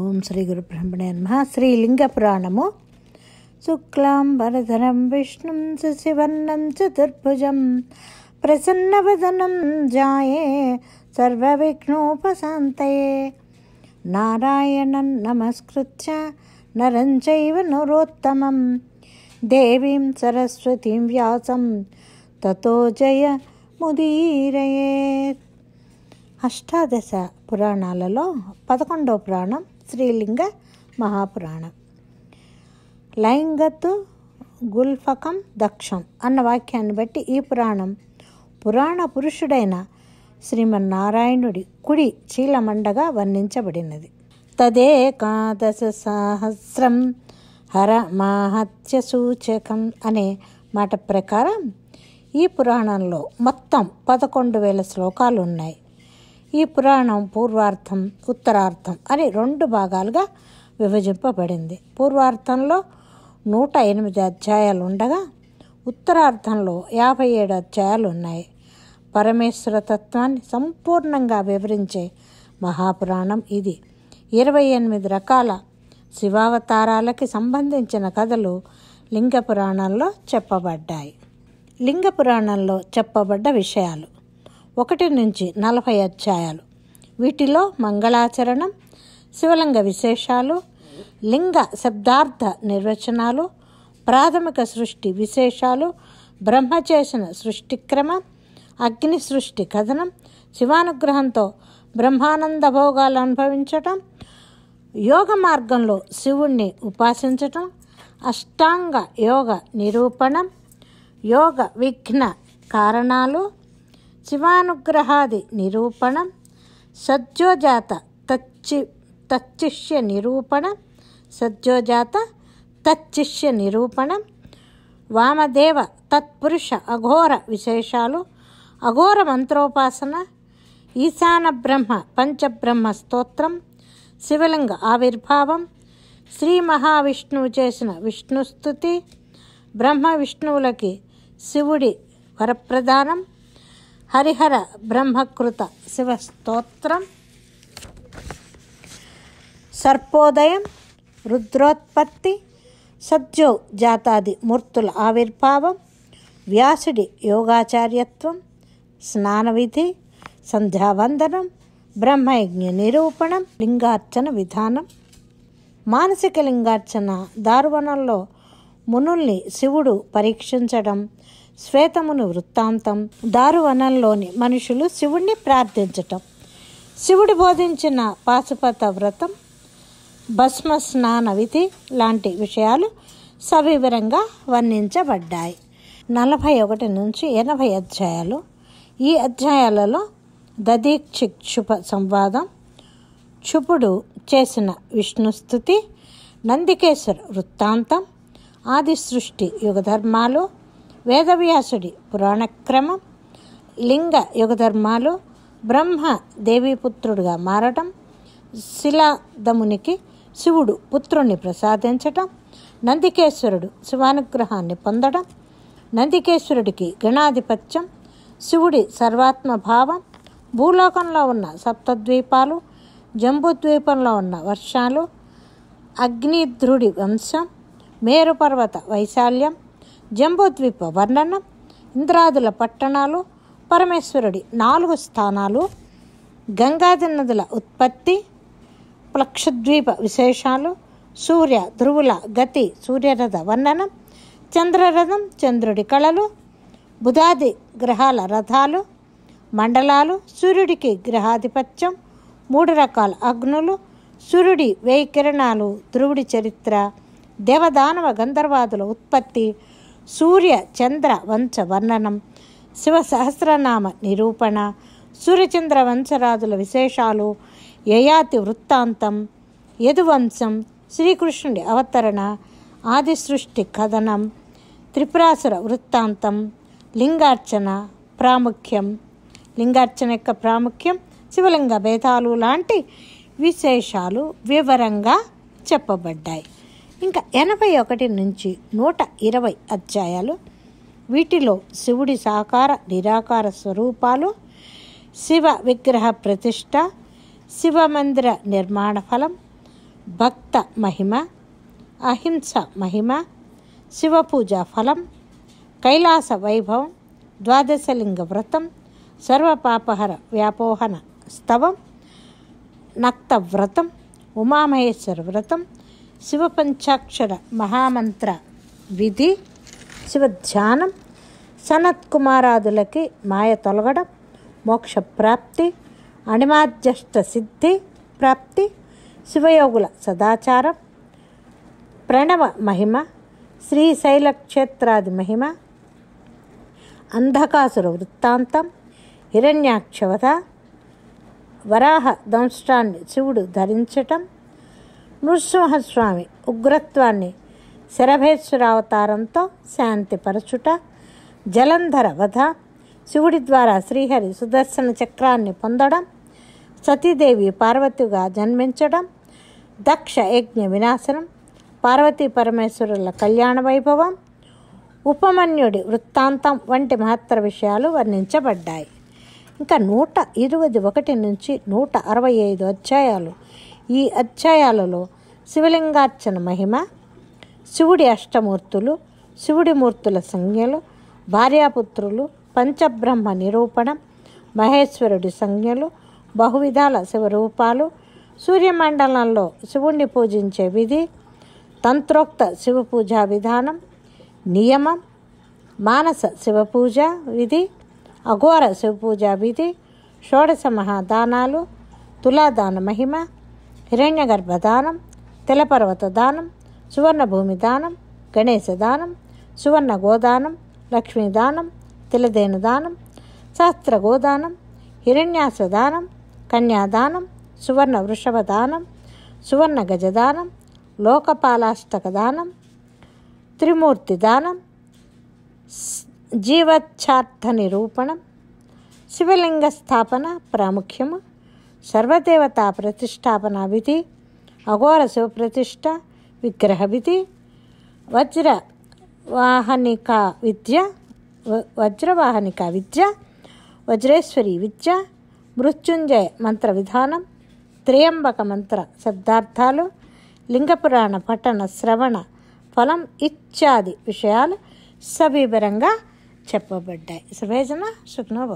ఓం శ్రీ గురు బ్రహ్మణే నమ శ్రీలింగ పురాణము శుక్లాం వరధరం విష్ణుం శివన్నం చతుర్భుజం ప్రసన్నవదనం జాయే సర్వవిఘ్నోపశాంతయే నారాయణం నమస్కృత్య నరం చైవ నరోత్తమం దేవీం సరస్వతీం వ్యాసం తతో జయ ముదీరయే అష్టాదశ పురాణాలలో పదకొండవ పురాణం శ్రీలింగ మహాపురాణం లైంగతు గుల్ఫకం దక్షం అన్న వాక్యాన్ని బట్టి ఈ పురాణం పురాణ పురుషుడైన శ్రీమన్నారాయణుడి కుడి చీలమండగా వర్ణించబడినది తదేకాదశ సహస్రం హర మాహత్య సూచకం అనే మాట ప్రకారం ఈ పురాణంలో మొత్తం పదకొండు వేల శ్లోకాలు ఉన్నాయి ఈ పురాణం పూర్వార్థం ఉత్తరార్థం అని రెండు భాగాలుగా విభజింపబడింది పూర్వార్థంలో నూట ఎనిమిది అధ్యాయాలు ఉండగా ఉత్తరార్థంలో యాభై ఏడు అధ్యాయాలు ఉన్నాయి పరమేశ్వర తత్వాన్ని సంపూర్ణంగా వివరించే మహాపురాణం ఇది ఇరవై ఎనిమిది రకాల శివావతారాలకి సంబంధించిన కథలు లింగ చెప్పబడ్డాయి లింగ పురాణంలో చెప్పబడ్డ విషయాలు ఒకటి నుంచి నలభై అధ్యాయాలు వీటిలో మంగళాచరణం శివలింగ విశేషాలు లింగ శబ్దార్థ నిర్వచనాలు ప్రాథమిక సృష్టి విశేషాలు బ్రహ్మ చేసిన సృష్టిక్రమ అగ్ని సృష్టి కథనం శివానుగ్రహంతో బ్రహ్మానంద భోగాలు అనుభవించటం యోగ మార్గంలో శివుణ్ణి ఉపాసించటం అష్టాంగ యోగ నిరూపణం యోగ విఘ్న కారణాలు శివానుగ్రహాది నిరూపణం సజ్జోజాత తచ్చి తచ్చిష్య నిరూపణ సజ్జోజాత తచ్చిష్య నిరూపణం వామదేవ తత్పురుష అఘోర విశేషాలు అఘోర మంత్రోపాసన ఈశాన బ్రహ్మ పంచబ్రహ్మ స్తోత్రం శివలింగ ఆవిర్భావం శ్రీ మహావిష్ణువు చేసిన విష్ణుస్థుతి బ్రహ్మ విష్ణువులకి శివుడి వరప్రదానం హరిహర బ్రహ్మకృత శివస్తోత్రం సర్పోదయం రుద్రోత్పత్తి సద్యో జాతాది మూర్తుల ఆవిర్భావం వ్యాసుడి యోగాచార్యత్వం స్నానవిధి సంధ్యావందనం బ్రహ్మయజ్ఞ నిరూపణం లింగార్చన విధానం మానసిక లింగార్చన దారువణంలో మునుల్ని శివుడు పరీక్షించడం శ్వేతమును వృత్తాంతం దారువనంలోని మనుషులు శివుణ్ణి ప్రార్థించటం శివుడు బోధించిన పాశుపత వ్రతం భస్మ స్నాన విధి లాంటి విషయాలు సవివరంగా వర్ణించబడ్డాయి నలభై ఒకటి నుంచి ఎనభై అధ్యాయాలు ఈ అధ్యాయాలలో దదీక్షిక్షుప సంవాదం క్షుపుడు చేసిన విష్ణుస్థుతి నందికేశ్వర వృత్తాంతం ఆది సృష్టి యుగధర్మాలు వేదవ్యాసుడి పురాణక్రమం లింగ యుగధర్మాలు బ్రహ్మ దేవీపుత్రుడుగా మారటం శిలాదమునికి శివుడు పుత్రుణ్ణి ప్రసాదించటం నందికేశ్వరుడు శివానుగ్రహాన్ని పొందడం నందికేశ్వరుడికి గణాధిపత్యం శివుడి సర్వాత్మభావం భూలోకంలో ఉన్న సప్తద్వీపాలు జంబుద్వీపంలో ఉన్న వర్షాలు అగ్నిధ్రుడి వంశం మేరుపర్వత వైశాల్యం జంబోద్వీప వర్ణనం ఇంద్రాదుల పట్టణాలు పరమేశ్వరుడి నాలుగు స్థానాలు గంగాది నదుల ఉత్పత్తి ప్లక్షద్వీప విశేషాలు సూర్య ధ్రువుల గతి సూర్యరథ వర్ణనం చంద్రరథం చంద్రుడి కళలు బుధాది గ్రహాల రథాలు మండలాలు సూర్యుడికి గ్రహాధిపత్యం మూడు రకాల అగ్నులు సూర్యుడి వేయి కిరణాలు ధ్రువుడి చరిత్ర దేవదానవ గంధర్వాదుల ఉత్పత్తి సూర్య చంద్ర వంశ వర్ణనం శివ సహస్రనామ నిరూపణ సూర్యచంద్ర వంశరాజుల విశేషాలు యయాతి వృత్తాంతం యదువంశం శ్రీకృష్ణుడి అవతరణ ఆది సృష్టి కథనం త్రిపురాసుర వృత్తాంతం లింగార్చన ప్రాముఖ్యం లింగార్చన యొక్క ప్రాముఖ్యం శివలింగ భేదాలు లాంటి విశేషాలు వివరంగా చెప్పబడ్డాయి ఇంకా ఎనభై ఒకటి నుంచి నూట ఇరవై అధ్యాయాలు వీటిలో శివుడి సాకార నిరాకార స్వరూపాలు శివ విగ్రహ ప్రతిష్ట శివ మందిర నిర్మాణ ఫలం భక్త మహిమ అహింస మహిమ శివ ఫలం కైలాస వైభవం ద్వాదశలింగ వ్రతం సర్వపాపహర వ్యాపోహన స్తవం నక్త వ్రతం ఉమామహేశ్వర వ్రతం శివపంచాక్షర మహామంత్ర విధి శివధ్యానం సనత్ కుమారాదులకి మాయ తొలగడం మోక్ష ప్రాప్తి అణిమాధ్యష్ట సిద్ధి ప్రాప్తి శివయోగుల సదాచారం ప్రణవ మహిమ శ్రీశైల క్షేత్రాది మహిమ అంధకాసుర వృత్తాంతం హిరణ్యాక్షవత వరాహ దంష్టాన్ని శివుడు ధరించటం నృసింహస్వామి ఉగ్రత్వాన్ని అవతారంతో శాంతిపరచుట జలంధర వధ శివుడి ద్వారా శ్రీహరి సుదర్శన చక్రాన్ని పొందడం సతీదేవి పార్వతిగా జన్మించడం దక్ష యజ్ఞ వినాశనం పార్వతీ పరమేశ్వరుల కళ్యాణ వైభవం ఉపమన్యుడి వృత్తాంతం వంటి మహత్తర విషయాలు వర్ణించబడ్డాయి ఇంకా నూట ఇరవై ఒకటి నుంచి నూట అరవై ఐదు అధ్యాయాలు ఈ అధ్యాయాలలో శివలింగార్చన మహిమ శివుడి అష్టమూర్తులు శివుడి మూర్తుల సంజ్ఞలు భార్యాపుత్రులు పంచబ్రహ్మ నిరూపణం మహేశ్వరుడి సంజ్ఞలు బహువిధాల శివరూపాలు సూర్యమండలంలో శివుణ్ణి పూజించే విధి తంత్రోక్త శివ పూజా విధానం నియమం మానస శివపూజ విధి అఘోర శివపూజా విధి షోడశ మహాదానాలు తులాదాన మహిమ హిరణ్య గర్భదానం తెలపర్వత దానం సువర్ణభూమి దానం గణేశ దానం సువర్ణ గోదానం లక్ష్మీదానం దానం తిలదేను దానం శాస్త్ర గోదానం హిరణ్యాస్వ కన్యాదానం సువర్ణ వృషభ దానం సువర్ణ గజదానం లోకపాలాష్టక దానం త్రిమూర్తి దానం జీవచ్చార్థ నిరూపణం శివలింగ స్థాపన ప్రాముఖ్యము సర్వదేవతా విధి అఘోర శివప్రతిష్ట విధి వజ్ర వాహనిక విద్య వజ్రవాహనిక విద్య వజ్రేశ్వరి విద్య మృత్యుంజయ మంత్ర విధానం త్రయంబక మంత్ర శబ్దార్థాలు లింగపురాణ పఠన శ్రవణ ఫలం ఇత్యాది విషయాలు సవివరంగా చెప్పబడ్డాయి సర్వేజన సుఖ్నో